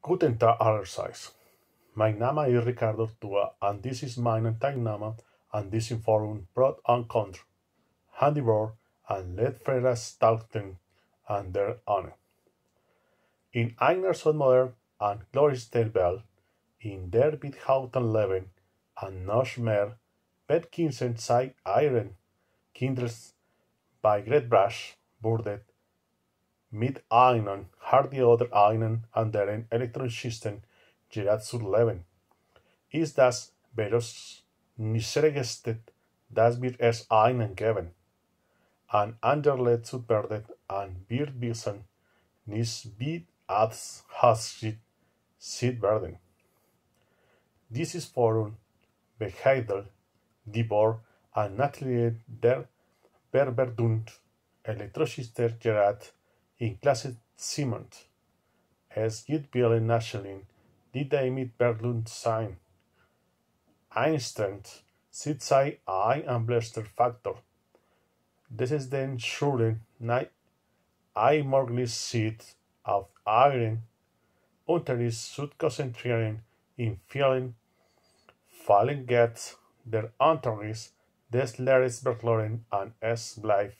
Guten Tag allerseits. My name is Ricardo Ortua, and this is mein Teilnahme an diesem Forum Brot und Contra, Handyboard und Lettfrera Stauten and der Anne. In einer Sonmodern and glorreichen Bell, in der wir hauten leben and noch mehr, wird Kinsen iron, ihren Kinders great brush wurde mit einem har the other ion and their electron system Giratsu-11 ist das bereits das wird es einen geben. An anderlet zu perdet an wird wissen, nicht wie als Hasrit sieht werden. is Forum beheidel die Bohr an Atelier der Berberdund Elektroschister Gerard in Classic Cement. As Gutbjörn Nachelin did I meet Berglund sign. Einstein sits I I and Blaster Factor. This is then surely night I morgly seat of iron utterly suit concentrating in feeling falling gets their antagonist this Larry's Bergloren and S. Blythe,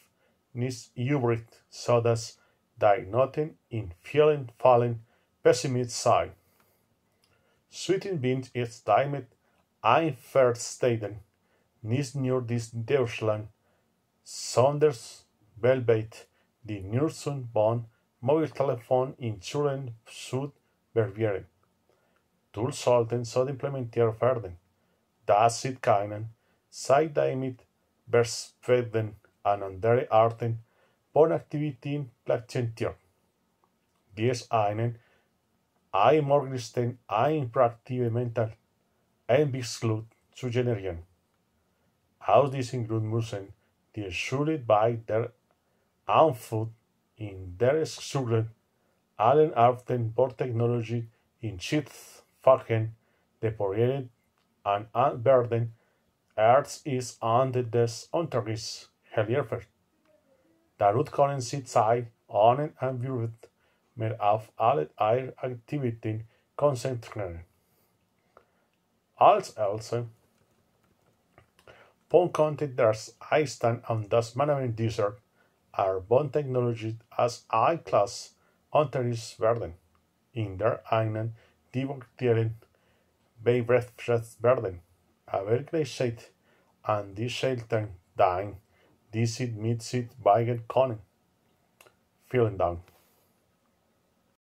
Nis Ubrit, Sodas, diagnosing in feeling falling pessimist side. Sweeting being its diamond ein Verstehen, Nis nur des Deutschland, sonders weltweit die Mobile Mobiltelefon Insurance Süd Bervieren. Tool sollten so implementiert werden, dass sie keinen, sei damit verspäten an andere Arten on activating placentia. Yes, einen, ein Morgenstern, ein proaktive Mental, ein Beschluss zu generieren. Aus diesem Grund müssen die Schule bei der Anfut in der Schule allen Arten von Technologie in Schichtfachen deployiert und anwerden, als ist unter des Unterrichts geliefert. The root currency tied on and environment made of allied air activity concentrated. Als also Pong counted there's stand and the management Desert are bond technology as I class Antares Werden in der einen divertieren bei Breathverden, aber gleichzeitig an die Schelten dein die Seed, Mid Seed, beigen Conny. Vielen Dank.